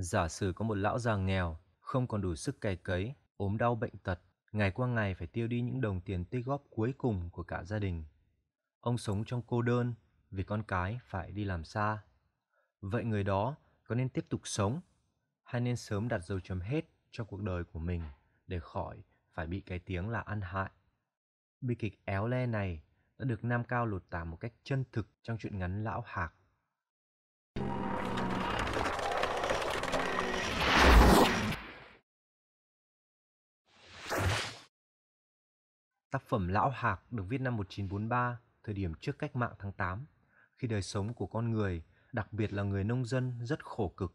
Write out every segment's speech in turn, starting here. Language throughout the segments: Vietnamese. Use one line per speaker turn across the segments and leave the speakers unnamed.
Giả sử có một lão già nghèo, không còn đủ sức cày cấy, ốm đau bệnh tật, ngày qua ngày phải tiêu đi những đồng tiền tích góp cuối cùng của cả gia đình. Ông sống trong cô đơn vì con cái phải đi làm xa. Vậy người đó có nên tiếp tục sống hay nên sớm đặt dấu chấm hết cho cuộc đời của mình để khỏi phải bị cái tiếng là ăn hại. Bi kịch éo le này đã được Nam Cao lột tả một cách chân thực trong truyện ngắn Lão Hạc Tác phẩm Lão Hạc được viết năm 1943, thời điểm trước cách mạng tháng 8, khi đời sống của con người, đặc biệt là người nông dân rất khổ cực.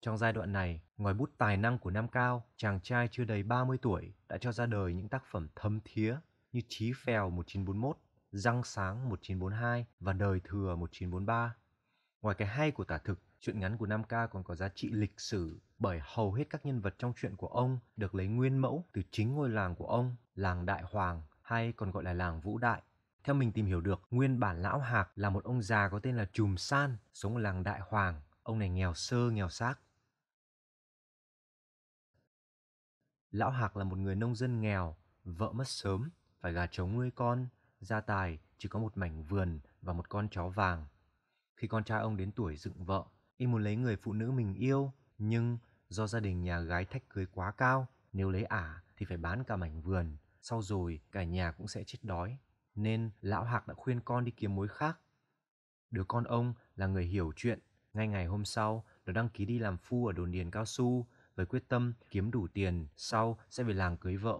Trong giai đoạn này, ngoài bút tài năng của Nam Cao, chàng trai chưa đầy 30 tuổi đã cho ra đời những tác phẩm thấm thía như Chí Phèo 1941, Răng Sáng 1942 và Đời Thừa 1943. Ngoài cái hay của tả thực Truyện ngắn của Nam Ca còn có giá trị lịch sử bởi hầu hết các nhân vật trong truyện của ông được lấy nguyên mẫu từ chính ngôi làng của ông, làng Đại Hoàng hay còn gọi là làng Vũ Đại. Theo mình tìm hiểu được, nguyên bản lão Hạc là một ông già có tên là Trùm San, sống ở làng Đại Hoàng. Ông này nghèo sơ nghèo xác. Lão Hạc là một người nông dân nghèo, vợ mất sớm, phải gà trống nuôi con, gia tài chỉ có một mảnh vườn và một con chó vàng. Khi con trai ông đến tuổi dựng vợ, y muốn lấy người phụ nữ mình yêu nhưng do gia đình nhà gái thách cưới quá cao nếu lấy ả thì phải bán cả mảnh vườn sau rồi cả nhà cũng sẽ chết đói nên lão hạc đã khuyên con đi kiếm mối khác đứa con ông là người hiểu chuyện ngay ngày hôm sau nó đăng ký đi làm phu ở đồn điền cao su với quyết tâm kiếm đủ tiền sau sẽ về làng cưới vợ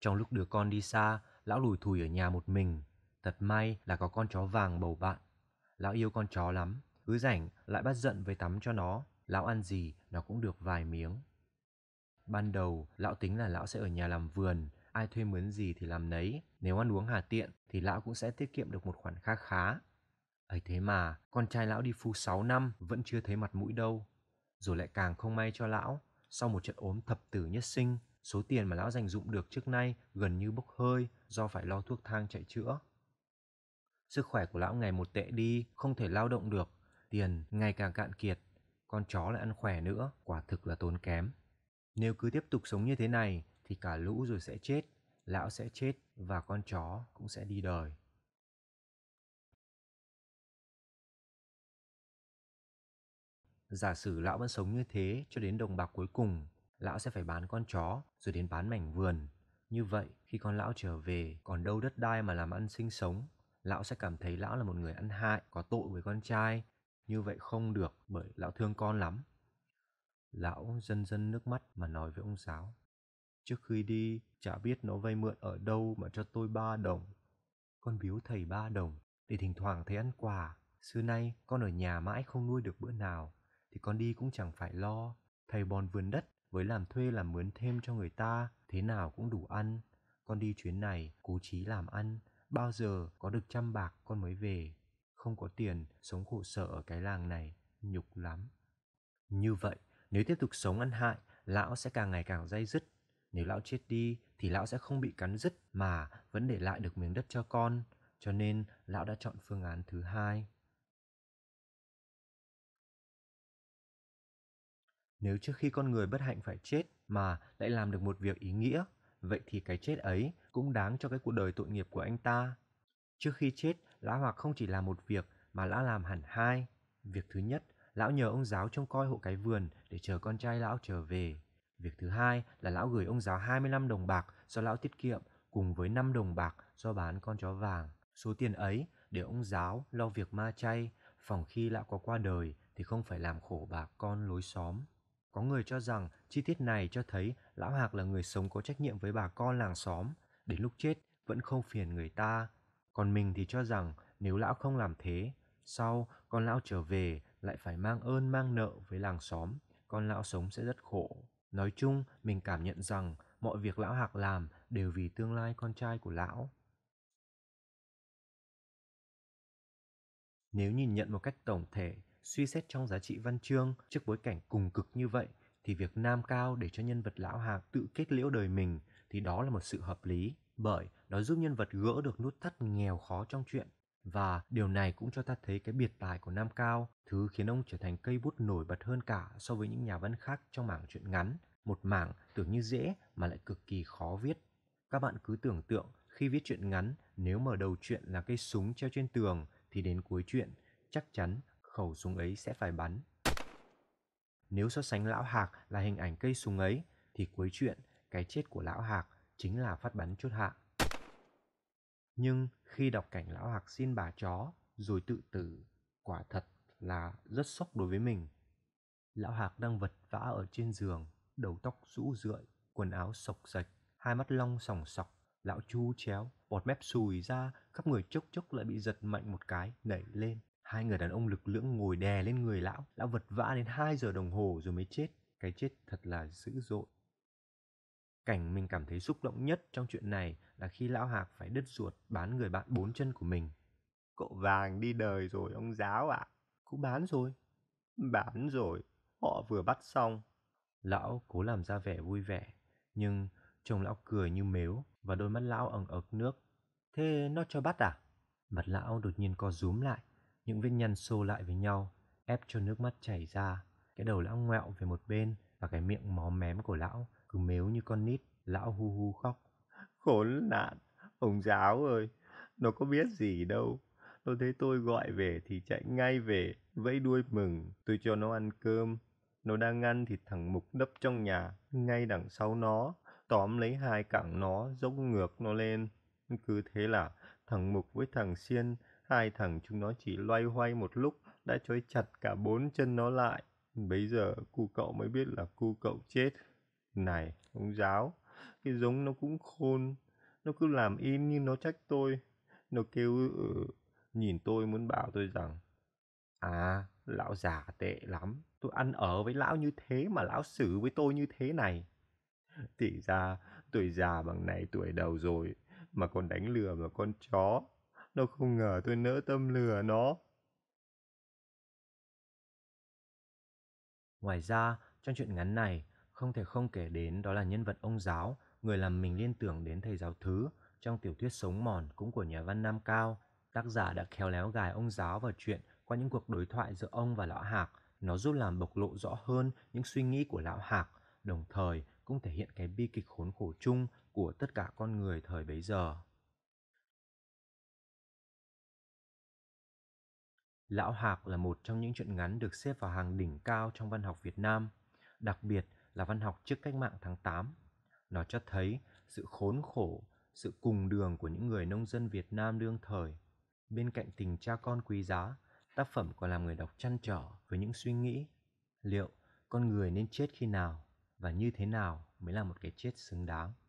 trong lúc đứa con đi xa lão lùi thùi ở nhà một mình thật may là có con chó vàng bầu bạn lão yêu con chó lắm cứ rảnh lại bắt giận với tắm cho nó lão ăn gì nó cũng được vài miếng ban đầu lão tính là lão sẽ ở nhà làm vườn ai thuê mướn gì thì làm nấy nếu ăn uống hà tiện thì lão cũng sẽ tiết kiệm được một khoản khá khá ấy thế mà con trai lão đi phu 6 năm vẫn chưa thấy mặt mũi đâu rồi lại càng không may cho lão sau một trận ốm thập tử nhất sinh số tiền mà lão dành dụng được trước nay gần như bốc hơi do phải lo thuốc thang chạy chữa sức khỏe của lão ngày một tệ đi không thể lao động được tiền ngày càng cạn kiệt, con chó lại ăn khỏe nữa, quả thực là tốn kém. Nếu cứ tiếp tục sống như thế này thì cả lũ rồi sẽ chết, lão sẽ chết và con chó cũng sẽ đi đời. Giả sử lão vẫn sống như thế cho đến đồng bạc cuối cùng, lão sẽ phải bán con chó rồi đến bán mảnh vườn. Như vậy, khi con lão trở về, còn đâu đất đai mà làm ăn sinh sống, lão sẽ cảm thấy lão là một người ăn hại, có tội với con trai như vậy không được bởi lão thương con lắm lão dân dân nước mắt mà nói với ông giáo trước khi đi chả biết nó vay mượn ở đâu mà cho tôi ba đồng con biếu thầy ba đồng để thỉnh thoảng thấy ăn quà xưa nay con ở nhà mãi không nuôi được bữa nào thì con đi cũng chẳng phải lo thầy bòn vườn đất với làm thuê làm mướn thêm cho người ta thế nào cũng đủ ăn con đi chuyến này cố chí làm ăn bao giờ có được trăm bạc con mới về không có tiền, sống khổ sở ở cái làng này, nhục lắm. Như vậy, nếu tiếp tục sống ăn hại, lão sẽ càng ngày càng dây dứt. Nếu lão chết đi thì lão sẽ không bị cắn dứt mà vẫn để lại được miếng đất cho con, cho nên lão đã chọn phương án thứ hai. Nếu trước khi con người bất hạnh phải chết mà lại làm được một việc ý nghĩa, vậy thì cái chết ấy cũng đáng cho cái cuộc đời tội nghiệp của anh ta. Trước khi chết, Lão Hoặc không chỉ làm một việc mà lão làm hẳn hai. Việc thứ nhất, lão nhờ ông giáo trông coi hộ cái vườn để chờ con trai lão trở về. Việc thứ hai là lão gửi ông giáo 25 đồng bạc do lão tiết kiệm cùng với 5 đồng bạc do bán con chó vàng. Số tiền ấy để ông giáo lo việc ma chay, phòng khi lão có qua đời thì không phải làm khổ bà con lối xóm. Có người cho rằng chi tiết này cho thấy lão Hạc là người sống có trách nhiệm với bà con làng xóm, đến lúc chết vẫn không phiền người ta, còn mình thì cho rằng nếu lão không làm thế sau con lão trở về lại phải mang ơn mang nợ với làng xóm con lão sống sẽ rất khổ nói chung mình cảm nhận rằng mọi việc lão hạc làm đều vì tương lai con trai của lão nếu nhìn nhận một cách tổng thể suy xét trong giá trị văn chương trước bối cảnh cùng cực như vậy thì việc nam cao để cho nhân vật lão hạc tự kết liễu đời mình thì đó là một sự hợp lý bởi nó giúp nhân vật gỡ được nút thắt nghèo khó trong chuyện và điều này cũng cho ta thấy cái biệt tài của Nam Cao, thứ khiến ông trở thành cây bút nổi bật hơn cả so với những nhà văn khác trong mảng truyện ngắn, một mảng tưởng như dễ mà lại cực kỳ khó viết. Các bạn cứ tưởng tượng khi viết truyện ngắn, nếu mở đầu chuyện là cây súng treo trên tường thì đến cuối chuyện chắc chắn khẩu súng ấy sẽ phải bắn. Nếu so sánh lão Hạc là hình ảnh cây súng ấy, thì cuối chuyện cái chết của lão Hạc chính là phát bắn chốt hạ. Nhưng khi đọc cảnh lão Hạc xin bà chó rồi tự tử, quả thật là rất sốc đối với mình. Lão Hạc đang vật vã ở trên giường, đầu tóc rũ rượi, quần áo sộc sạch, hai mắt long sòng sọc, lão chu chéo, bọt mép sùi ra, khắp người chốc chốc lại bị giật mạnh một cái, nảy lên. Hai người đàn ông lực lưỡng ngồi đè lên người lão, lão vật vã đến 2 giờ đồng hồ rồi mới chết. Cái chết thật là dữ dội. Cảnh mình cảm thấy xúc động nhất trong chuyện này là khi lão Hạc phải đứt ruột bán người bạn bốn chân của mình. Cậu vàng đi đời rồi ông giáo ạ. À. Cũng bán rồi. Bán
rồi, họ vừa bắt xong.
Lão cố làm ra vẻ vui vẻ, nhưng chồng lão cười như mếu và đôi mắt lão ẩn ực nước. Thế nó cho bắt à? Mặt lão đột nhiên co rúm lại, những vết nhăn xô lại với nhau ép cho nước mắt chảy ra cái đầu lão ngoẹo về một bên và cái miệng móm mém của lão cứ mếu như con nít lão hu hu khóc
khốn nạn ông giáo ơi nó có biết gì đâu nó thấy tôi gọi về thì chạy ngay về vẫy đuôi mừng tôi cho nó ăn cơm nó đang ăn thì thằng mục nấp trong nhà ngay đằng sau nó tóm lấy hai cẳng nó dốc ngược nó lên cứ thế là thằng mục với thằng xiên Hai thằng chúng nó chỉ loay hoay một lúc đã trói chặt cả bốn chân nó lại. Bây giờ cu cậu mới biết là cu cậu chết. Này, ông giáo, cái giống nó cũng khôn. Nó cứ làm im như nó trách tôi. Nó kêu ừ, nhìn tôi muốn bảo tôi rằng À, lão già tệ lắm. Tôi ăn ở với lão như thế mà lão xử với tôi như thế này. Thì ra, tuổi già bằng này tuổi đầu rồi mà còn đánh lừa mà con chó nó không
ngờ tôi nỡ tâm lừa nó. Ngoài ra, trong chuyện ngắn này, không thể không kể đến đó là nhân vật ông giáo, người làm mình liên tưởng đến thầy giáo Thứ trong tiểu thuyết Sống Mòn cũng của nhà văn Nam Cao. Tác giả đã khéo léo gài ông giáo vào chuyện qua những cuộc đối thoại giữa ông và lão Hạc. Nó giúp làm bộc lộ rõ hơn những suy nghĩ của lão Hạc, đồng thời cũng thể hiện cái bi kịch khốn khổ chung của tất cả con người thời bấy giờ. Lão Hạc là một trong những truyện ngắn được xếp vào hàng đỉnh cao trong văn học Việt Nam, đặc biệt là văn học trước cách mạng tháng 8. Nó cho thấy sự khốn khổ, sự cùng đường của những người nông dân Việt Nam đương thời. Bên cạnh tình cha con quý giá, tác phẩm còn làm người đọc chăn trở với những suy nghĩ liệu con người nên chết khi nào và như thế nào mới là một cái chết xứng đáng.